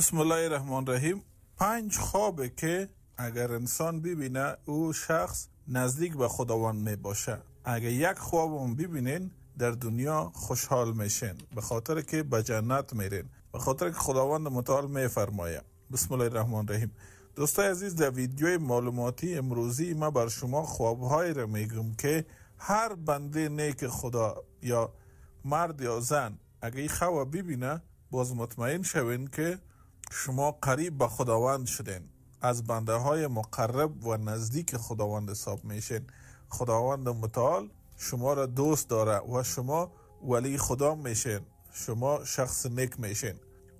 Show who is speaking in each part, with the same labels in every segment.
Speaker 1: بسم الله الرحمن الرحیم پنج خوابه که اگر انسان ببینه او شخص نزدیک به خداوند می باشه اگر یک خواب ببینن ببینین در دنیا خوشحال میشن به خاطر که به جنت میرین به خاطر که خداوند متعال فرمایه. بسم الله الرحمن الرحیم دوستای عزیز در ویدیو معلوماتی امروزی ما بر شما خوابهای رو میگم که هر بنده نیک خدا یا مرد یا زن اگه این خواب ببینه باز مطمئن شوین که شما قریب به خداوند شدین از بنده های مقرب و نزدیک خداوند حساب میشین خداوند متعال شما را دوست داره و شما ولی خدا میشین شما شخص نیک میشین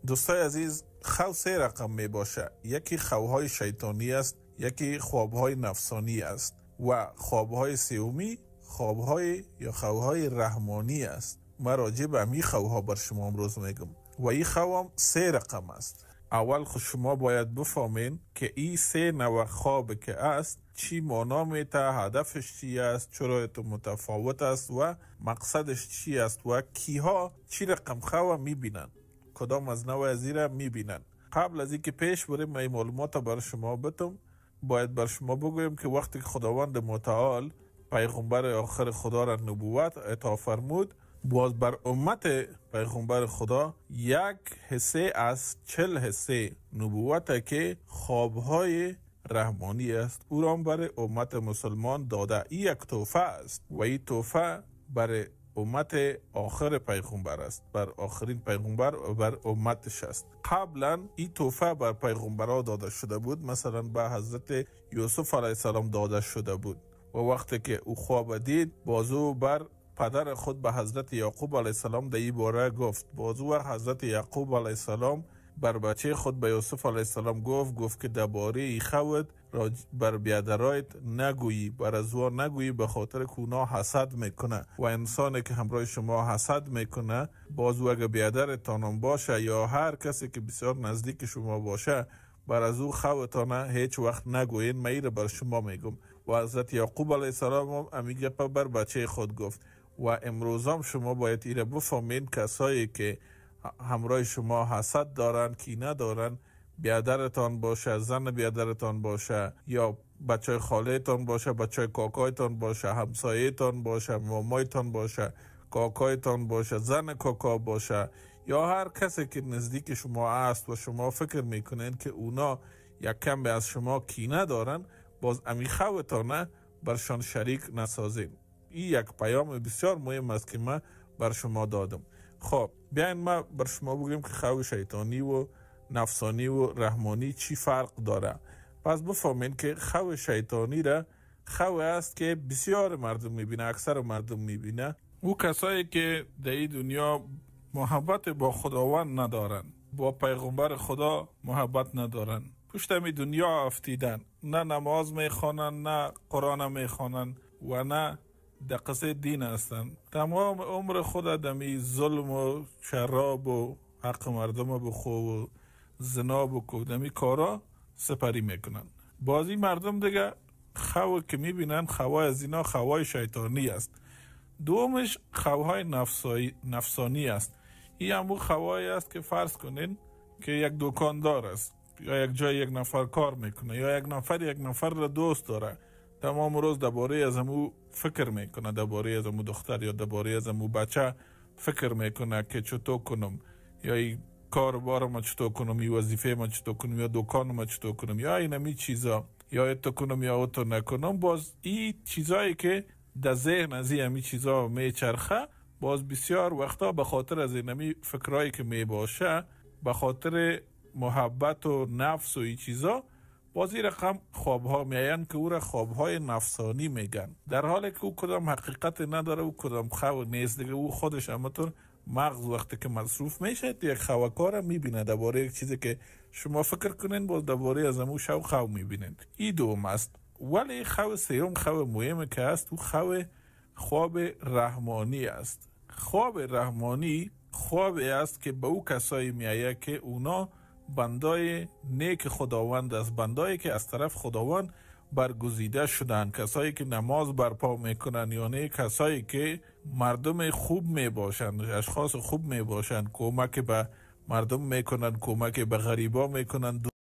Speaker 1: دوستای عزیز خو سه رقم می باشه یکی خوهای شیطانی است یکی خوابهای نفسانی است و خوابهای سیومی خوابهای یا خوابهای رحمانی است من راجع به امی بر شما امروز میگم و این خواب سه رقم است اول خود خب شما باید بفهمین که این سه نوع خواب که است چی مانا میته هدفش چی است تو متفاوت است و مقصدش چی است و کیها چی رقم خواب میبینن کدام از نوع میبینن قبل از اینکه پیش بریم این معلومات بر شما بتم باید بر شما بگویم که وقتی خداوند متعال پیغمبر آخر خدا را نبوت اطاف فرمود باز بر امت پیغمبر خدا یک حصه از چل حسه نبوت که خوابهای رحمانی است او را بر امت مسلمان داده ای یک توفه است و این توفه بر امت آخر پیغمبر است بر آخرین پیغمبر و بر امتش است قبلا این توفه بر پیغمبرها داده شده بود مثلا به حضرت یوسف علیه السلام داده شده بود و وقتی که او خواب دید بازو بر پدر خود به حضرت یعقوب علیه السلام در این باره گفت باز وقت حضرت یعقوب علیه السلام بر بچه خود به یوسف علیه السلام گفت گفت که ای خود بر بیادرایت نگویی بر از نگویی به خاطر کونا اونا حسد میکنه و انسانی که همراه شما حسد میکنه باز اگر تانم باشه یا هر کسی که بسیار نزدیک شما باشه بر از او خوتانه هیچ وقت نگوین میره بر شما میگم و حضرت یعقوب علیه السلام هم بر بچه خود گفت و هم شما باید ایره بفهمین کسایی که همراه شما حسد دارن کی ندارن بیادرتان باشه زن بیادرتان باشه یا بچه خاله تان باشه بچه کاکایتان باشه همسایه تان باشه مامایتان باشه تان باشه زن کاکا باشه یا هر کسی که نزدیک شما است و شما فکر میکنین که اونا یک کم به از شما کینه دارن باز امی بر برشان شریک نسازین این یک پیام بسیار مهم است که من بر شما دادم خب بیاین ما بر شما بگیم که خواه شیطانی و نفسانی و رحمانی چی فرق داره پس بفهمین که خو شیطانی را خو است که بسیار مردم میبینه اکثر مردم میبینه او کسایی که در دنیا محبت با خداوند ندارن با پیغمبر خدا محبت ندارن پشت می دنیا افتیدن نه نماز میخوانن نه قرآن میخوانن و نه قصه دین هستند تمام عمر خود دمی ظلم و شراب و حق مردم بخو و زنا و کودمی کارا سپری میکنن بازی مردم دیگه خواه که میبینن خواه از اینا خواه شیطانی است دومش خواهای نفسانی است این همون خواهی است که فرض کنین که یک دکاندار است یا یک جای یک نفر کار میکنه یا یک نفر یک نفر را دوست داره تمام روز درباره از امو فکر میکنه دوباره از امو دختر یا دباره از امو بچه فکر میکنه که چطور کنم یا ای کار ما چطور کنم یا وظیفه ما چطور کنم یا ما چطور کنم یا این همی چیزا یا اتو کنم یا اتو نکنم باز این چیزایی که در ذهن از این چیزا میچرخه باز بسیار وقتا به خاطر از این همی فکرایی که میباشه به خاطر محبت و نفس و این چیزا بازی رقم خوابها آیند که او را خوابهای نفسانی میگن در حالی که او کدام حقیقت نداره و کدام خواب نیست دیگه او خودش همطور مغز وقتی که مصروف میشه یک خوابکار را میبینه درباره یک چیزی که شما فکر کنین باز درباره از امو شو خواب میبینین این دوم است ولی خواب سیوم خواب مهمه که است او خواب خواب رحمانی است خواب رحمانی خواب است که به او کسایی میایه که اونا بندای نیک خداوند است بندایی که از طرف خداوند برگزیده شدن کسایی که نماز برپا میکنن یعنی کسایی که مردم خوب میباشند اشخاص خوب میباشند کمک به مردم میکنن کمک به غریبا میکنن